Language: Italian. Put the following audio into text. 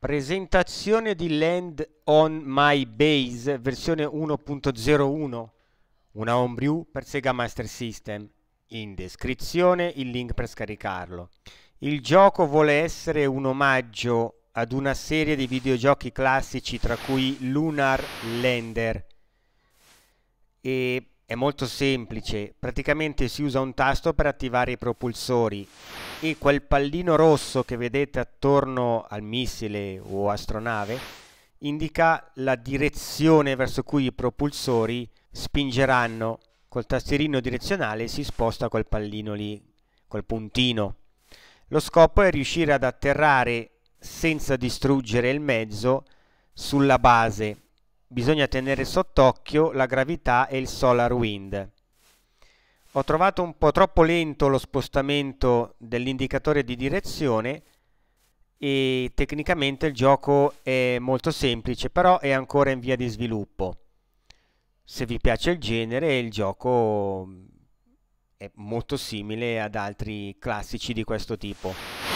Presentazione di Land on My Base versione 1.01, una homebrew per Sega Master System. In descrizione il link per scaricarlo. Il gioco vuole essere un omaggio ad una serie di videogiochi classici tra cui Lunar Lander. E è molto semplice, praticamente si usa un tasto per attivare i propulsori e quel pallino rosso che vedete attorno al missile o astronave indica la direzione verso cui i propulsori spingeranno. Col tastierino direzionale si sposta quel pallino lì, quel puntino. Lo scopo è riuscire ad atterrare senza distruggere il mezzo sulla base. Bisogna tenere sott'occhio la gravità e il solar wind ho trovato un po' troppo lento lo spostamento dell'indicatore di direzione e tecnicamente il gioco è molto semplice però è ancora in via di sviluppo se vi piace il genere il gioco è molto simile ad altri classici di questo tipo